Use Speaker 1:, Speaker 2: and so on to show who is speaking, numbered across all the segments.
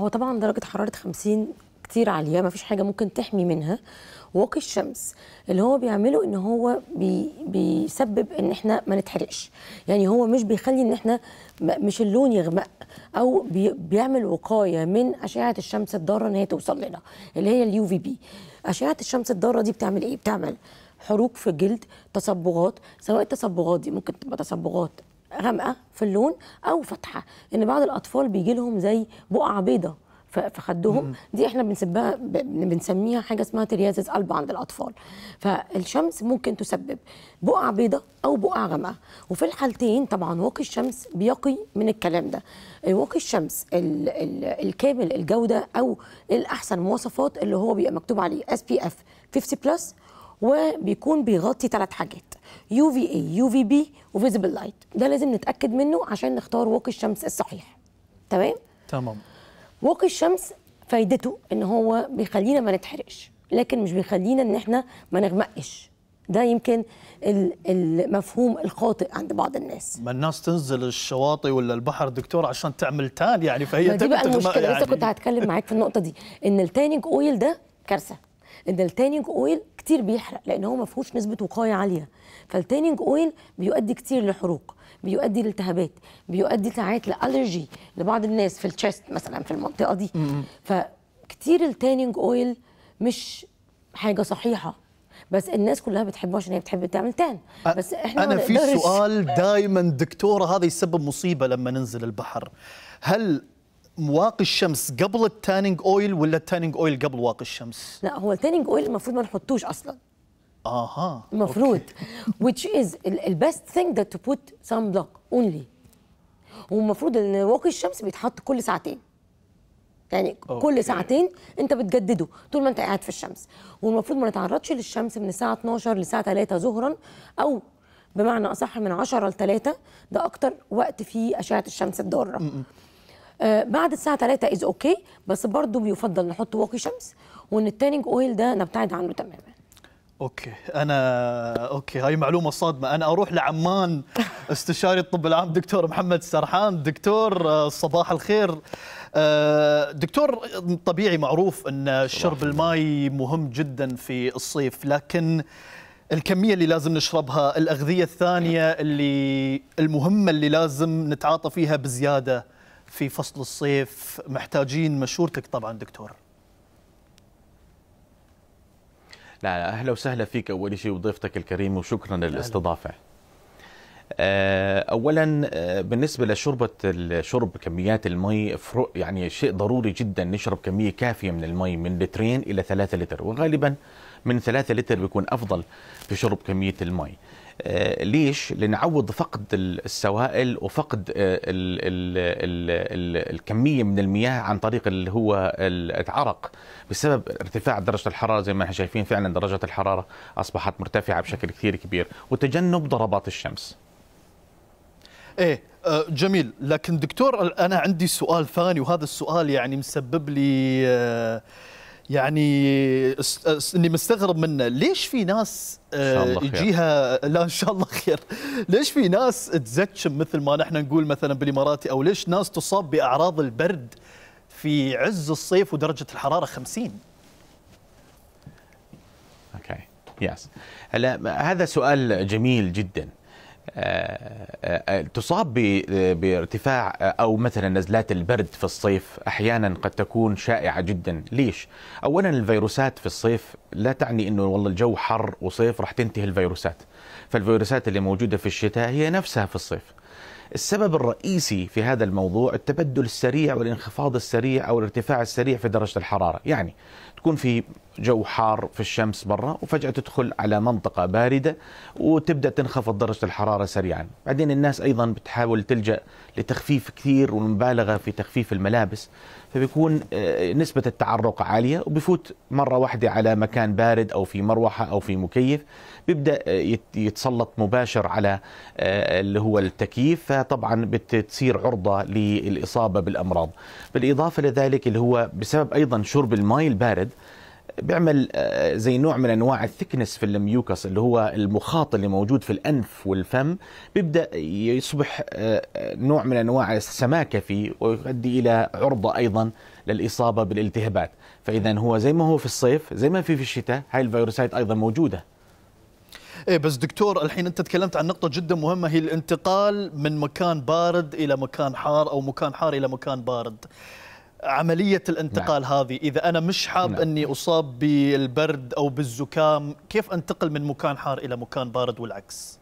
Speaker 1: هو طبعا درجه حراره 50 كتير عاليه مفيش حاجه ممكن تحمي منها واقي الشمس اللي هو بيعمله ان هو بي بيسبب ان احنا ما نتحرقش يعني هو مش بيخلي ان احنا مش اللون يغمق او بي بيعمل وقايه من اشعه الشمس الضاره ان هي توصل لنا اللي هي اليو في بي اشعه الشمس الضاره دي بتعمل ايه بتعمل حروق في الجلد تصبغات سواء التصبغات دي ممكن تبقى تصبغات غامقه في اللون او فاتحه ان بعض الاطفال بيجي لهم زي بقعه بيضه في خدهم دي احنا بنسبها بنسميها حاجه اسمها ترياسيس قلب عند الاطفال فالشمس ممكن تسبب بقع بيضاء او بقع غامقه وفي الحالتين طبعا واقي الشمس بيقي من الكلام ده واقي الشمس الـ الـ الكامل الجوده او الاحسن مواصفات اللي هو بيبقى مكتوب عليه اس بي اف 50 بلس وبيكون بيغطي ثلاث حاجات يو في اي يو في بي وفيزبل لايت ده لازم نتاكد منه عشان نختار واقي الشمس الصحيح تمام تمام واقي الشمس فايدته ان هو بيخلينا ما نتحرقش لكن مش بيخلينا ان احنا ما نغمقش ده يمكن المفهوم الخاطئ عند بعض الناس
Speaker 2: ما الناس تنزل الشواطئ ولا البحر دكتور عشان تعمل تان يعني فهي تبقى تغمق المشكله يعني. لسه كنت
Speaker 1: هتكلم معاك في النقطه دي ان التانينج اويل ده كارثه ان التانينج اويل كتير بيحرق لان هو ما فيهوش نسبه وقايه عاليه فالتانينج اويل بيؤدي كتير لحروق بيؤدي لالتهابات بيؤدي ساعات لالرجي لبعض الناس في التشست مثلا في المنطقه دي فكتير التانينج اويل مش حاجه صحيحه بس الناس كلها بتحبه عشان هي بتحب تعمل تان بس احنا انا في سؤال
Speaker 2: دائما دكتوره هذا يسبب مصيبه لما ننزل البحر هل واقي الشمس قبل التانينج اويل ولا التانينج اويل قبل واقي الشمس؟
Speaker 1: لا هو التانينج اويل المفروض ما نحطوش اصلا اها المفروض which is the best thing that to put sun block only والمفروض ان واقي الشمس بيتحط كل ساعتين يعني أوكي. كل ساعتين انت بتجدده طول ما انت قاعد في الشمس والمفروض ما نتعرضش للشمس من الساعه 12 لساعه 3 ظهرا او بمعنى اصح من 10 ل 3 ده اكتر وقت فيه اشعه الشمس الضاره آه بعد الساعه 3 از اوكي بس برضو بيفضل نحط واقي شمس وان التانينج اويل ده نبتعد عنه تماما
Speaker 2: اوكي انا اوكي هاي معلومه صادمه انا اروح لعمان استشاري الطب العام دكتور محمد سرحان دكتور آه، صباح الخير آه، دكتور طبيعي معروف ان شرب الماي مهم جدا في الصيف لكن الكميه اللي لازم نشربها الاغذيه الثانيه اللي المهمه اللي لازم نتعاطى فيها بزياده في فصل الصيف محتاجين مشورتك طبعا دكتور
Speaker 3: لا اهلا وسهلا فيك اول شيء وضيفتك الكريم وشكرا للاستضافه آه، اولا آه، بالنسبه لشربه شرب كميات المي يعني شيء ضروري جدا نشرب كميه كافيه من المي من لترين الى ثلاثة لتر وغالبا من 3 لتر بيكون افضل في شرب كميه المي آه، ليش؟ لنعوض فقد السوائل وفقد آه، الكميه من المياه عن طريق اللي هو العرق بسبب ارتفاع درجه الحراره زي ما احنا شايفين فعلا درجه الحراره اصبحت مرتفعه بشكل كثير كبير وتجنب ضربات الشمس.
Speaker 2: ايه آه، جميل لكن دكتور انا عندي سؤال ثاني وهذا السؤال يعني مسبب لي يعني اللي مستغرب منه ليش في ناس آه، يجيها لا ان شاء الله خير ليش في ناس تزتشم مثل ما نحن نقول مثلا بالاماراتي او ليش ناس تصاب باعراض البرد في عز الصيف ودرجه الحراره 50
Speaker 3: اوكي يس هلا هذا سؤال جميل جدا آه، آه، تصاب بارتفاع آه، او مثلا نزلات البرد في الصيف احيانا قد تكون شائعه جدا، ليش؟ اولا الفيروسات في الصيف لا تعني انه والله الجو حر وصيف راح تنتهي الفيروسات، فالفيروسات اللي موجوده في الشتاء هي نفسها في الصيف. السبب الرئيسي في هذا الموضوع التبدل السريع والانخفاض السريع او الارتفاع السريع في درجه الحراره، يعني تكون في جو حار في الشمس برا وفجأة تدخل على منطقة باردة وتبدأ تنخفض درجة الحرارة سريعا بعدين الناس أيضا بتحاول تلجأ لتخفيف كثير والمبالغة في تخفيف الملابس فبيكون آه، نسبة التعرق عالية وبفوت مرة واحدة على مكان بارد أو في مروحة أو في مكيف بيبدأ آه، يتسلط مباشر على آه، اللي هو التكييف فطبعا بتصير عرضة للإصابة بالأمراض بالإضافة لذلك اللي هو بسبب أيضا شرب الماء البارد الجلد بيعمل آه، زي نوع من انواع الثكنس في الميوكس اللي هو المخاط اللي موجود في الانف والفم بيبدا يصبح آه، آه، نوع من انواع السماكه فيه ويؤدي الى عرضه ايضا للاصابه بالالتهابات فاذا هو زي ما هو في الصيف زي ما في في الشتاء هاي الفيروسات ايضا موجوده
Speaker 2: إيه بس دكتور الحين انت تكلمت عن نقطه جدا مهمه هي الانتقال من مكان بارد الى مكان حار او مكان حار الى مكان بارد عملية الانتقال نعم. هذه إذا أنا مش حاب نعم. أني أصاب بالبرد أو بالزكام كيف أنتقل من مكان حار إلى مكان بارد والعكس؟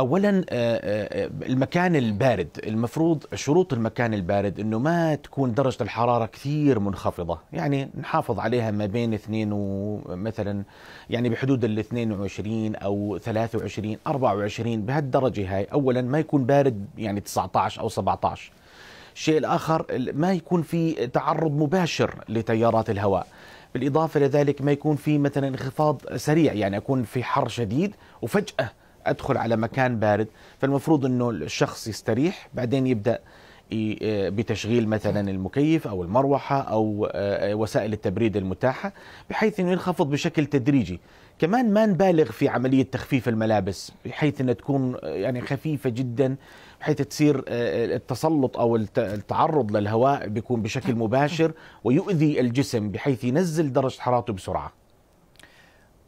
Speaker 3: اولا آه، آه، المكان البارد المفروض شروط المكان البارد انه ما تكون درجه الحراره كثير منخفضه يعني نحافظ عليها ما بين اثنين ومثلا يعني بحدود ال 22 او 23 24 بهالدرجه هاي اولا ما يكون بارد يعني 19 او 17 الشيء الاخر ما يكون في تعرض مباشر لتيارات الهواء بالاضافه لذلك ما يكون في مثلا انخفاض سريع يعني اكون في حر شديد وفجاه ادخل على مكان بارد فالمفروض انه الشخص يستريح بعدين يبدا آه، بتشغيل مثلا المكيف او المروحه او آه، وسائل التبريد المتاحه بحيث انه ينخفض بشكل تدريجي كمان ما نبالغ في عمليه تخفيف الملابس بحيث انها تكون آه، يعني خفيفه جدا بحيث تصير التسلط او التعرض للهواء بيكون بشكل مباشر ويؤذي الجسم بحيث ينزل درجه حرارته بسرعه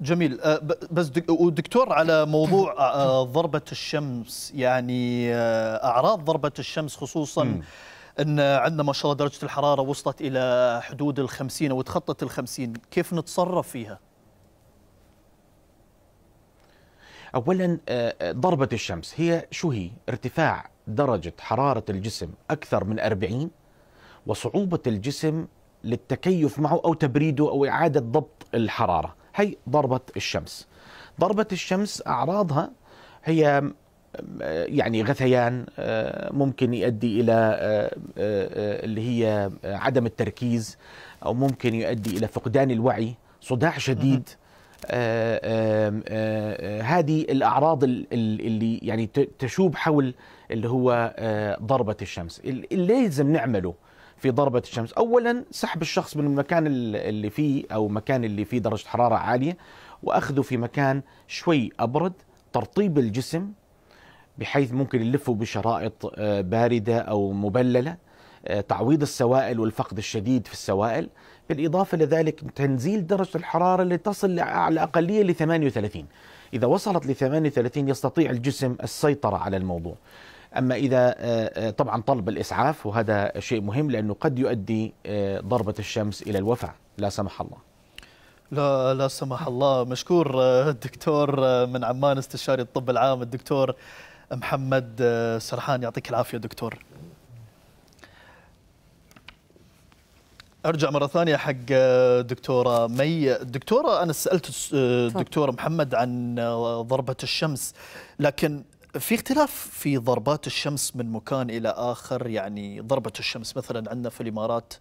Speaker 3: جميل أه، بس دكتور على موضوع
Speaker 2: أه، ضربة الشمس يعني أه، أعراض ضربة الشمس خصوصا أن عندنا ما شاء الله درجة الحرارة وصلت إلى حدود الخمسين أو تخطت الخمسين كيف نتصرف فيها؟
Speaker 3: أولا ضربة الشمس هي شو هي؟ ارتفاع درجة حرارة الجسم أكثر من 40 وصعوبة الجسم للتكيف معه أو تبريده أو إعادة ضبط الحرارة هي ضربة الشمس ضربة الشمس أعراضها هي آه، يعني غثيان آه، ممكن يؤدي الى آه، اللي هي عدم التركيز او ممكن يؤدي الى فقدان الوعي صداع شديد هذه الاعراض اللي يعني تشوب حول اللي هو ضربه الشمس اللي لازم نعمله في ضربة الشمس أولا سحب الشخص من المكان اللي فيه أو مكان اللي فيه درجة حرارة عالية وأخذه في مكان شوي أبرد ترطيب الجسم بحيث ممكن يلفه بشرائط آه، باردة أو مبللة آه، تعويض السوائل والفقد الشديد في السوائل بالإضافة لذلك تنزيل درجة الحرارة لتصل على الأقلية ل 38 إذا وصلت ل 38 يستطيع الجسم السيطرة على الموضوع أما إذا آه، آه، طبعا طلب الإسعاف وهذا شيء مهم لأنه قد يؤدي آه، ضربة الشمس إلى الوفاة لا سمح الله
Speaker 2: لا لا سمح الله مشكور الدكتور من عمان استشاري الطب العام الدكتور محمد سرحان يعطيك العافية دكتور ارجع مره ثانيه حق دكتوره مي دكتوره انا سالت الدكتور محمد عن ضربه الشمس لكن في اختلاف في ضربات الشمس من مكان إلى آخر يعني ضربة الشمس مثلا عندنا في الإمارات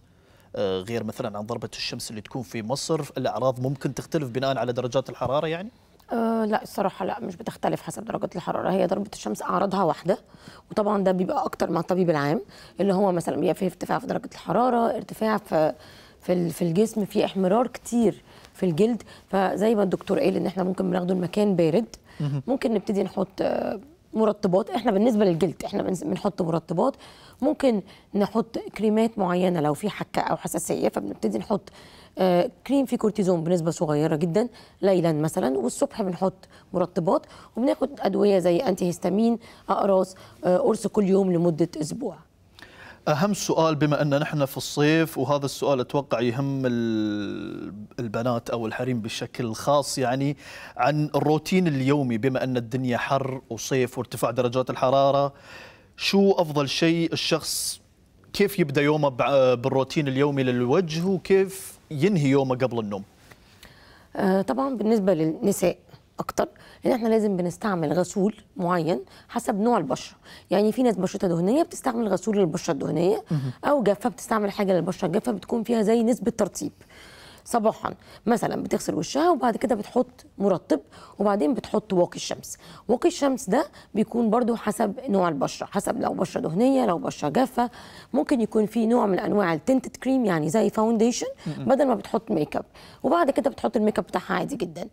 Speaker 2: آه، غير مثلا عن ضربة الشمس اللي تكون في مصر الأعراض ممكن تختلف بناء على درجات الحرارة يعني؟
Speaker 1: أه لا الصراحة لا مش بتختلف حسب درجة الحرارة هي ضربة الشمس أعراضها واحدة وطبعا ده بيبقى أكتر مع الطبيب العام اللي هو مثلا بيبقى فيه ارتفاع في درجة الحرارة ارتفاع في في في الجسم في احمرار كتير في الجلد فزي ما الدكتور قال ان احنا ممكن بناخده المكان بارد ممكن نبتدي نحط آه، مرطبات احنا بالنسبه للجلد احنا بنحط مرطبات ممكن نحط كريمات معينه لو في حكه او حساسيه فبنبتدي نحط آه، كريم فيه كورتيزون بنسبه صغيره جدا ليلا مثلا والصبح بنحط مرطبات وبناخد ادويه زي انتي هيستامين اقراص آه، قرص كل يوم لمده اسبوع
Speaker 2: أهم سؤال بما أن نحن في الصيف وهذا السؤال أتوقع يهم البنات أو الحريم بشكل خاص يعني عن الروتين اليومي بما أن الدنيا حر وصيف وارتفاع درجات الحرارة شو أفضل شيء الشخص كيف يبدأ يومه بالروتين اليومي للوجه وكيف ينهي يومه قبل النوم
Speaker 1: آه، طبعا بالنسبة للنساء اكتر ان احنا لازم بنستعمل غسول معين حسب نوع البشره يعني في ناس بشرتها دهنيه بتستعمل غسول للبشره الدهنيه او جافه بتستعمل حاجه للبشره الجافه بتكون فيها زي نسبه ترطيب صباحا مثلا بتغسل وشها وبعد كده بتحط مرطب وبعدين بتحط واقي الشمس واقي الشمس ده بيكون برضو حسب نوع البشره حسب لو بشره دهنيه لو بشره جافه ممكن يكون في نوع من انواع التنتد كريم يعني زي فاونديشن بدل ما بتحط ميك اب وبعد كده بتحط الميك اب بتاعها عادي جدا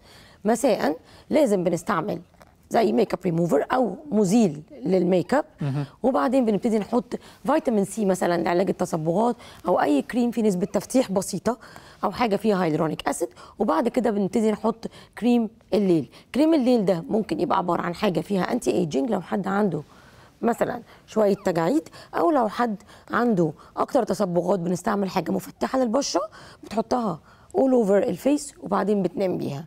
Speaker 1: مساء لازم بنستعمل زي ميك اب ريموفر او مزيل للميك اب وبعدين بنبتدي نحط فيتامين سي مثلا لعلاج التصبغات او اي كريم فيه نسبه تفتيح بسيطه او حاجه فيها هيدرونيك اسيد وبعد كده بنبتدي نحط كريم الليل كريم الليل ده ممكن يبقى عباره عن حاجه فيها انتي ايجينج لو حد عنده مثلا شويه تجاعيد او لو حد عنده اكتر تصبغات بنستعمل حاجه مفتحه للبشره بتحطها اول اوفر الفيس وبعدين بتنام بيها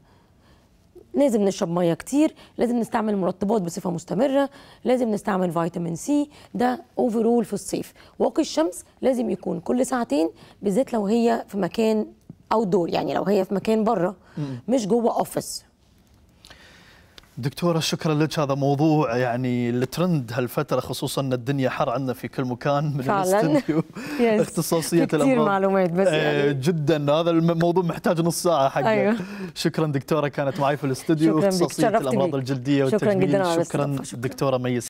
Speaker 1: لازم نشرب ميه كتير لازم نستعمل مرطبات بصفه مستمره لازم نستعمل فيتامين سي ده اوفرول في الصيف واقي الشمس لازم يكون كل ساعتين بالذات لو هي في مكان او دور يعني لو هي في مكان بره مش جوه اوفيس
Speaker 2: دكتورة شكرا لك هذا موضوع يعني الترند هالفترة خصوصا ان الدنيا حر عندنا في كل مكان من الاستديو
Speaker 1: اختصاصية كثير الأمراض. معلومات بس إيه، يعني.
Speaker 2: جدا هذا الموضوع محتاج نص ساعة حقه أيوه. شكرا دكتورة كانت معي في الاستديو اختصاصية الأمراض الجلدية والتجميل جداً شكرا دكتورة مي